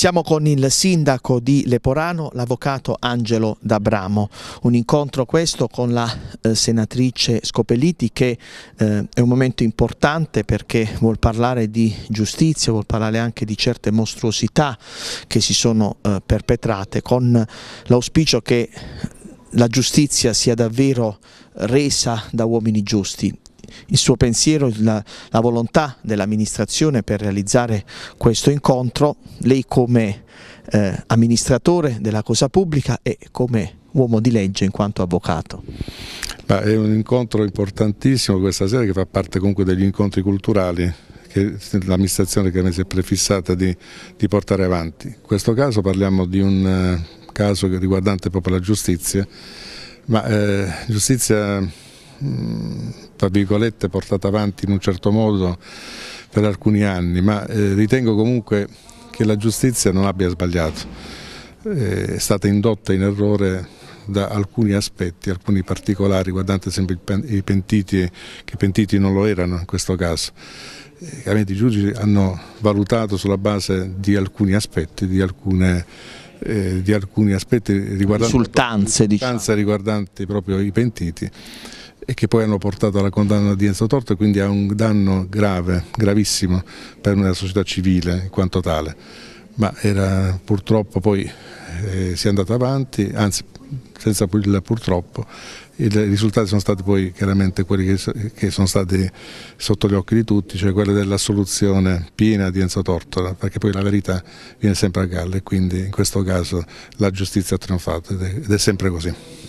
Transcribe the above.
Siamo con il sindaco di Leporano, l'avvocato Angelo D'Abramo. Un incontro questo con la eh, senatrice Scopeliti che eh, è un momento importante perché vuol parlare di giustizia, vuol parlare anche di certe mostruosità che si sono eh, perpetrate con l'auspicio che la giustizia sia davvero resa da uomini giusti il suo pensiero, la, la volontà dell'amministrazione per realizzare questo incontro, lei come eh, amministratore della cosa pubblica e come uomo di legge in quanto avvocato. Ma è un incontro importantissimo questa sera che fa parte comunque degli incontri culturali che l'amministrazione che si è prefissata di, di, portare avanti. In questo caso parliamo di un eh, caso riguardante proprio la giustizia, ma eh, giustizia Mm, tra virgolette portata avanti in un certo modo per alcuni anni, ma eh, ritengo comunque che la giustizia non abbia sbagliato, eh, è stata indotta in errore da alcuni aspetti, alcuni particolari riguardanti sempre i pentiti, che pentiti non lo erano in questo caso. Chiaramente eh, i giudici hanno valutato sulla base di alcuni aspetti, di alcune eh, di alcuni aspetti riguardanti, risultanze, diciamo. riguardanti proprio i pentiti e che poi hanno portato alla condanna di Enzo Torto e quindi a un danno grave, gravissimo per la società civile in quanto tale. Ma era, purtroppo poi eh, si è andato avanti, anzi senza il purtroppo, i risultati sono stati poi chiaramente quelli che, che, sono stati sotto gli occhi di tutti, cioè quello dell'assoluzione piena di Enzo Tortola, perché poi la verità viene sempre a galla e quindi in questo caso la giustizia ha trionfato ed è, ed è sempre così.